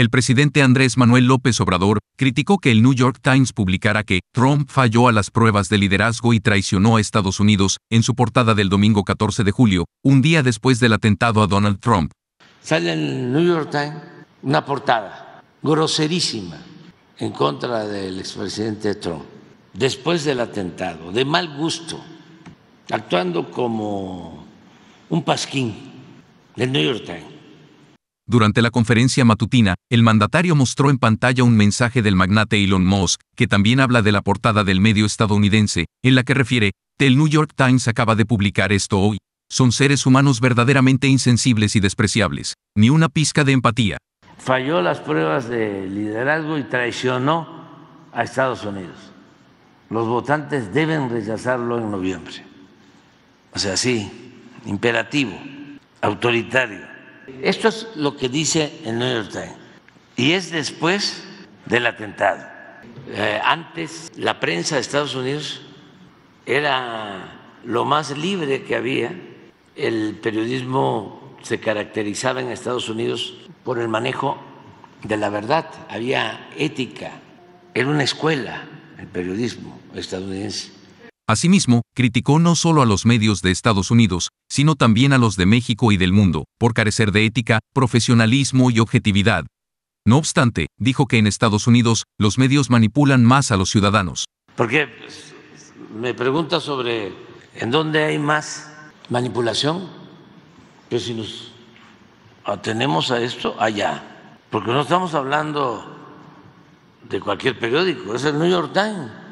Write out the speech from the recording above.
el presidente Andrés Manuel López Obrador criticó que el New York Times publicara que Trump falló a las pruebas de liderazgo y traicionó a Estados Unidos en su portada del domingo 14 de julio, un día después del atentado a Donald Trump. Sale en el New York Times una portada groserísima en contra del expresidente Trump, después del atentado, de mal gusto, actuando como un pasquín del New York Times durante la conferencia matutina, el mandatario mostró en pantalla un mensaje del magnate Elon Musk, que también habla de la portada del medio estadounidense, en la que refiere, el New York Times acaba de publicar esto hoy. Son seres humanos verdaderamente insensibles y despreciables, ni una pizca de empatía. Falló las pruebas de liderazgo y traicionó a Estados Unidos. Los votantes deben rechazarlo en noviembre. O sea, sí, imperativo, autoritario esto es lo que dice el New York Times. Y es después del atentado. Eh, antes la prensa de Estados Unidos era lo más libre que había. El periodismo se caracterizaba en Estados Unidos por el manejo de la verdad. Había ética. Era una escuela el periodismo estadounidense. Asimismo, criticó no solo a los medios de Estados Unidos, sino también a los de México y del mundo, por carecer de ética, profesionalismo y objetividad. No obstante, dijo que en Estados Unidos los medios manipulan más a los ciudadanos. Porque me pregunta sobre en dónde hay más manipulación, que si nos atenemos a esto allá, porque no estamos hablando de cualquier periódico, es el New York Times